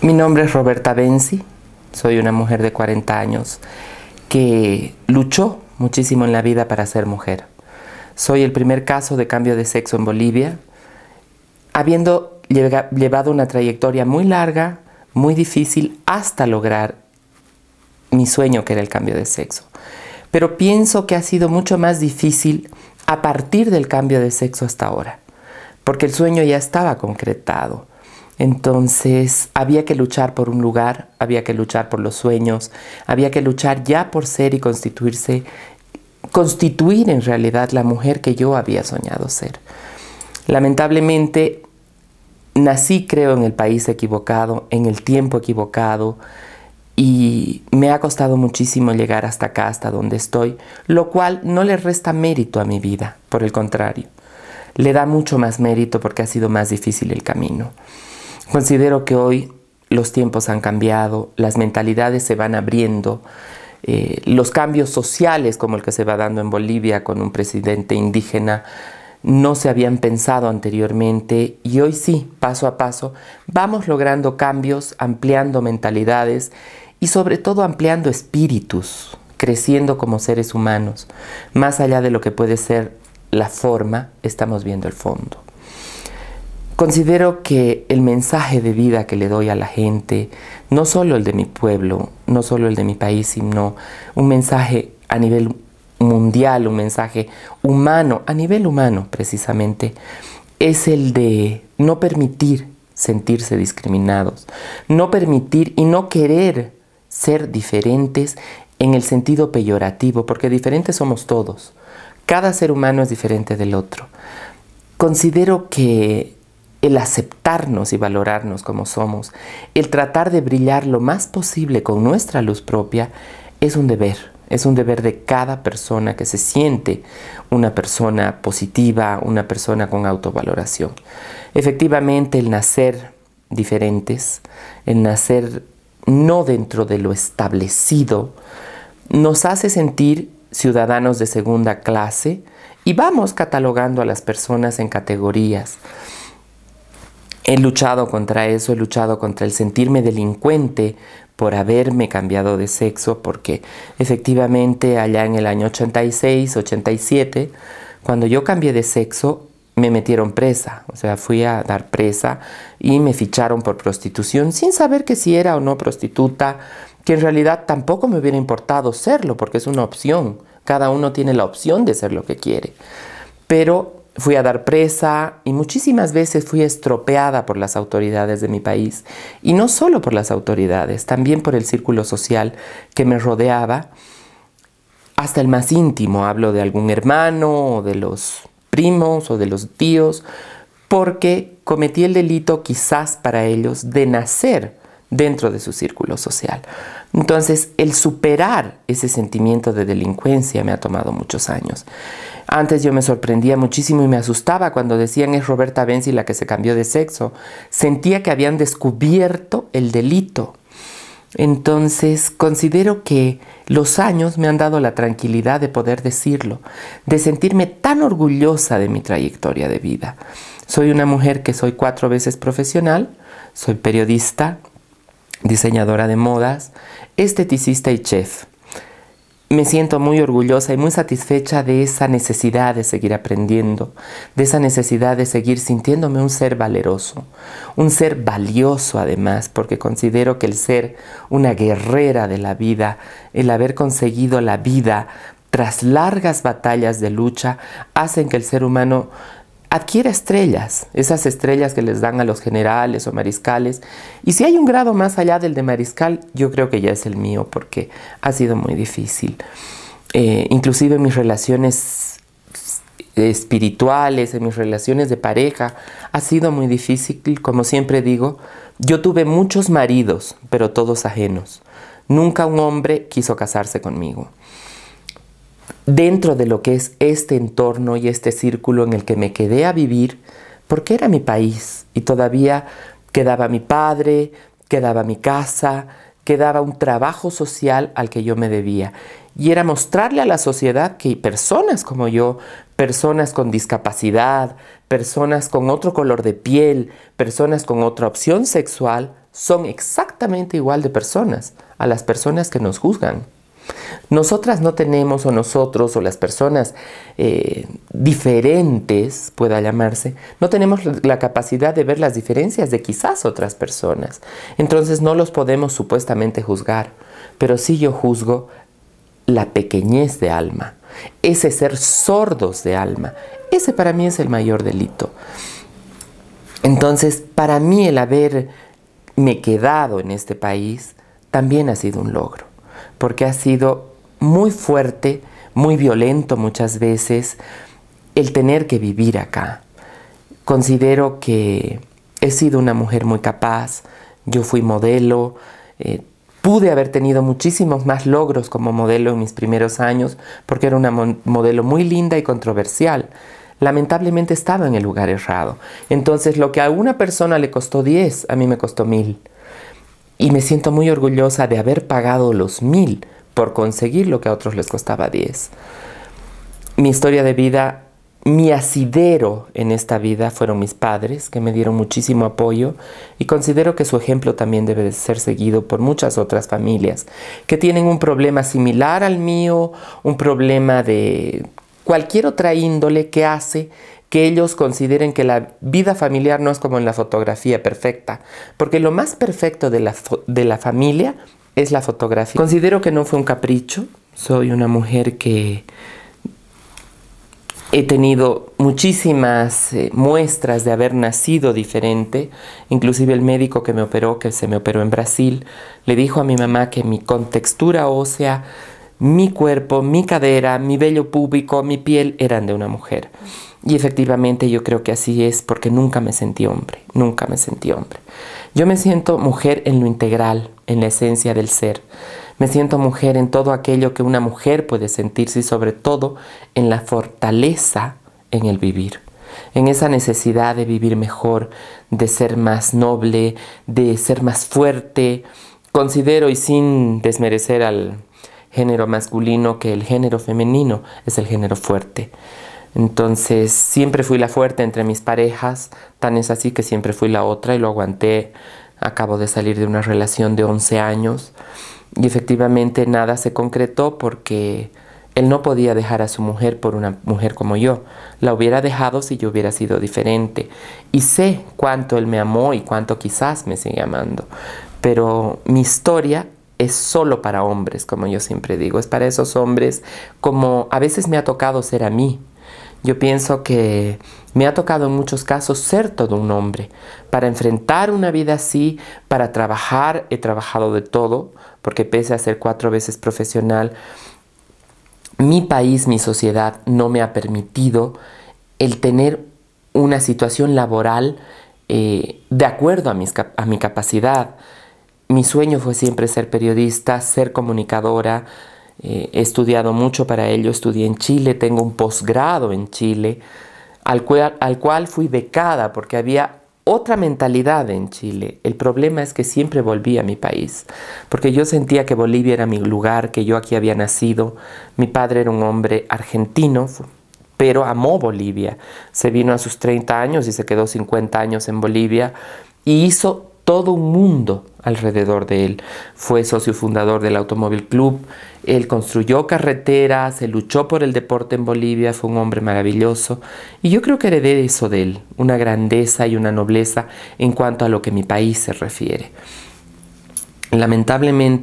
Mi nombre es Roberta Benzi, soy una mujer de 40 años que luchó muchísimo en la vida para ser mujer. Soy el primer caso de cambio de sexo en Bolivia, habiendo llevado una trayectoria muy larga, muy difícil, hasta lograr mi sueño que era el cambio de sexo. Pero pienso que ha sido mucho más difícil a partir del cambio de sexo hasta ahora, porque el sueño ya estaba concretado entonces había que luchar por un lugar, había que luchar por los sueños, había que luchar ya por ser y constituirse, constituir en realidad la mujer que yo había soñado ser. Lamentablemente nací creo en el país equivocado, en el tiempo equivocado y me ha costado muchísimo llegar hasta acá, hasta donde estoy, lo cual no le resta mérito a mi vida, por el contrario, le da mucho más mérito porque ha sido más difícil el camino. Considero que hoy los tiempos han cambiado, las mentalidades se van abriendo, eh, los cambios sociales como el que se va dando en Bolivia con un presidente indígena no se habían pensado anteriormente y hoy sí, paso a paso, vamos logrando cambios, ampliando mentalidades y sobre todo ampliando espíritus, creciendo como seres humanos. Más allá de lo que puede ser la forma, estamos viendo el fondo. Considero que el mensaje de vida que le doy a la gente, no solo el de mi pueblo, no solo el de mi país, sino un mensaje a nivel mundial, un mensaje humano, a nivel humano precisamente, es el de no permitir sentirse discriminados, no permitir y no querer ser diferentes en el sentido peyorativo, porque diferentes somos todos. Cada ser humano es diferente del otro. Considero que el aceptarnos y valorarnos como somos, el tratar de brillar lo más posible con nuestra luz propia, es un deber. Es un deber de cada persona que se siente una persona positiva, una persona con autovaloración. Efectivamente, el nacer diferentes, el nacer no dentro de lo establecido, nos hace sentir ciudadanos de segunda clase y vamos catalogando a las personas en categorías. He luchado contra eso, he luchado contra el sentirme delincuente por haberme cambiado de sexo, porque efectivamente allá en el año 86, 87, cuando yo cambié de sexo, me metieron presa, o sea, fui a dar presa y me ficharon por prostitución sin saber que si era o no prostituta, que en realidad tampoco me hubiera importado serlo, porque es una opción, cada uno tiene la opción de ser lo que quiere. Pero fui a dar presa y muchísimas veces fui estropeada por las autoridades de mi país. Y no solo por las autoridades, también por el círculo social que me rodeaba, hasta el más íntimo, hablo de algún hermano o de los primos o de los tíos, porque cometí el delito quizás para ellos de nacer dentro de su círculo social. Entonces, el superar ese sentimiento de delincuencia me ha tomado muchos años. Antes yo me sorprendía muchísimo y me asustaba cuando decían es Roberta Benzi la que se cambió de sexo. Sentía que habían descubierto el delito. Entonces, considero que los años me han dado la tranquilidad de poder decirlo, de sentirme tan orgullosa de mi trayectoria de vida. Soy una mujer que soy cuatro veces profesional, soy periodista, diseñadora de modas, esteticista y chef. Me siento muy orgullosa y muy satisfecha de esa necesidad de seguir aprendiendo, de esa necesidad de seguir sintiéndome un ser valeroso, un ser valioso además, porque considero que el ser una guerrera de la vida, el haber conseguido la vida tras largas batallas de lucha, hacen que el ser humano adquiere estrellas, esas estrellas que les dan a los generales o mariscales. Y si hay un grado más allá del de mariscal, yo creo que ya es el mío porque ha sido muy difícil. Eh, inclusive en mis relaciones espirituales, en mis relaciones de pareja, ha sido muy difícil, como siempre digo, yo tuve muchos maridos, pero todos ajenos. Nunca un hombre quiso casarse conmigo dentro de lo que es este entorno y este círculo en el que me quedé a vivir, porque era mi país y todavía quedaba mi padre, quedaba mi casa, quedaba un trabajo social al que yo me debía. Y era mostrarle a la sociedad que personas como yo, personas con discapacidad, personas con otro color de piel, personas con otra opción sexual, son exactamente igual de personas a las personas que nos juzgan. Nosotras no tenemos, o nosotros, o las personas eh, diferentes, pueda llamarse, no tenemos la capacidad de ver las diferencias de quizás otras personas. Entonces no los podemos supuestamente juzgar, pero sí yo juzgo la pequeñez de alma, ese ser sordos de alma. Ese para mí es el mayor delito. Entonces, para mí el haberme quedado en este país también ha sido un logro, porque ha sido muy fuerte, muy violento muchas veces, el tener que vivir acá. Considero que he sido una mujer muy capaz, yo fui modelo, eh, pude haber tenido muchísimos más logros como modelo en mis primeros años porque era una modelo muy linda y controversial. Lamentablemente estaba en el lugar errado. Entonces lo que a una persona le costó 10, a mí me costó 1000. Y me siento muy orgullosa de haber pagado los 1000 por conseguir lo que a otros les costaba 10. Mi historia de vida, mi asidero en esta vida fueron mis padres, que me dieron muchísimo apoyo y considero que su ejemplo también debe de ser seguido por muchas otras familias que tienen un problema similar al mío, un problema de cualquier otra índole que hace que ellos consideren que la vida familiar no es como en la fotografía perfecta, porque lo más perfecto de la, de la familia es la fotografía. Considero que no fue un capricho, soy una mujer que he tenido muchísimas eh, muestras de haber nacido diferente, inclusive el médico que me operó, que se me operó en Brasil, le dijo a mi mamá que mi contextura ósea, mi cuerpo, mi cadera, mi vello púbico, mi piel eran de una mujer. Y efectivamente yo creo que así es porque nunca me sentí hombre, nunca me sentí hombre. Yo me siento mujer en lo integral, en la esencia del ser. Me siento mujer en todo aquello que una mujer puede sentirse y sobre todo en la fortaleza en el vivir, en esa necesidad de vivir mejor, de ser más noble, de ser más fuerte. Considero y sin desmerecer al género masculino que el género femenino es el género fuerte. Entonces siempre fui la fuerte entre mis parejas, tan es así que siempre fui la otra y lo aguanté acabo de salir de una relación de 11 años y efectivamente nada se concretó porque él no podía dejar a su mujer por una mujer como yo. La hubiera dejado si yo hubiera sido diferente. Y sé cuánto él me amó y cuánto quizás me sigue amando. Pero mi historia es solo para hombres, como yo siempre digo. Es para esos hombres como a veces me ha tocado ser a mí, yo pienso que me ha tocado en muchos casos ser todo un hombre. Para enfrentar una vida así, para trabajar, he trabajado de todo, porque pese a ser cuatro veces profesional, mi país, mi sociedad no me ha permitido el tener una situación laboral eh, de acuerdo a, a mi capacidad. Mi sueño fue siempre ser periodista, ser comunicadora, eh, he estudiado mucho para ello, estudié en Chile, tengo un posgrado en Chile, al cual, al cual fui becada porque había otra mentalidad en Chile. El problema es que siempre volví a mi país, porque yo sentía que Bolivia era mi lugar, que yo aquí había nacido. Mi padre era un hombre argentino, pero amó Bolivia. Se vino a sus 30 años y se quedó 50 años en Bolivia y hizo todo un mundo alrededor de él. Fue socio fundador del Automóvil Club, él construyó carreteras, se luchó por el deporte en Bolivia, fue un hombre maravilloso y yo creo que heredé eso de él, una grandeza y una nobleza en cuanto a lo que mi país se refiere. Lamentablemente,